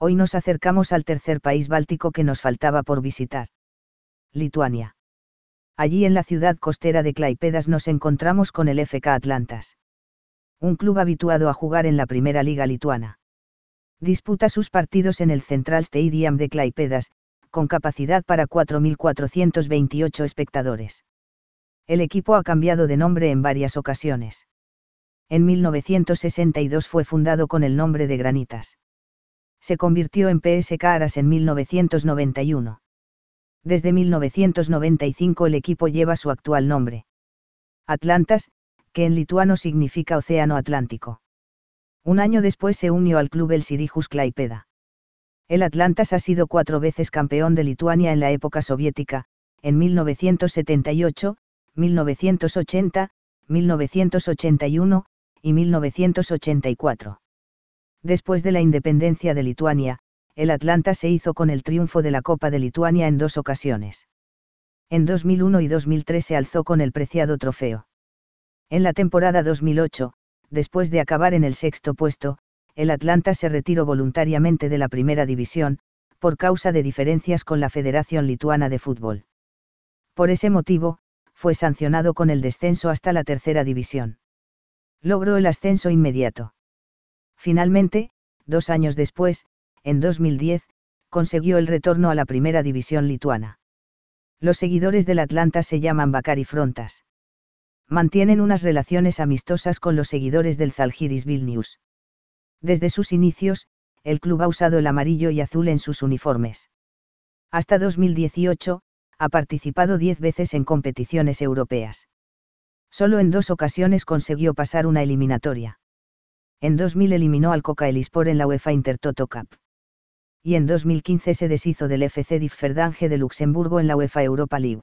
Hoy nos acercamos al tercer país báltico que nos faltaba por visitar. Lituania. Allí en la ciudad costera de Claipedas nos encontramos con el FK Atlantas un club habituado a jugar en la primera liga lituana. Disputa sus partidos en el Central Stadium de Claipedas, con capacidad para 4.428 espectadores. El equipo ha cambiado de nombre en varias ocasiones. En 1962 fue fundado con el nombre de Granitas. Se convirtió en PSK Aras en 1991. Desde 1995 el equipo lleva su actual nombre. Atlantas, que en lituano significa Océano Atlántico. Un año después se unió al club el Sirijus Klaipeda. El Atlantas ha sido cuatro veces campeón de Lituania en la época soviética, en 1978, 1980, 1981 y 1984. Después de la independencia de Lituania, el Atlantas se hizo con el triunfo de la Copa de Lituania en dos ocasiones. En 2001 y 2003 se alzó con el preciado trofeo. En la temporada 2008, después de acabar en el sexto puesto, el Atlanta se retiró voluntariamente de la primera división, por causa de diferencias con la Federación Lituana de Fútbol. Por ese motivo, fue sancionado con el descenso hasta la tercera división. Logró el ascenso inmediato. Finalmente, dos años después, en 2010, consiguió el retorno a la primera división lituana. Los seguidores del Atlanta se llaman Bacari Frontas mantienen unas relaciones amistosas con los seguidores del Zalgiris Vilnius. Desde sus inicios, el club ha usado el amarillo y azul en sus uniformes. Hasta 2018, ha participado 10 veces en competiciones europeas. Solo en dos ocasiones consiguió pasar una eliminatoria. En 2000 eliminó al Coca Elispor en la UEFA Intertoto Cup. Y en 2015 se deshizo del FC Differdange de Luxemburgo en la UEFA Europa League.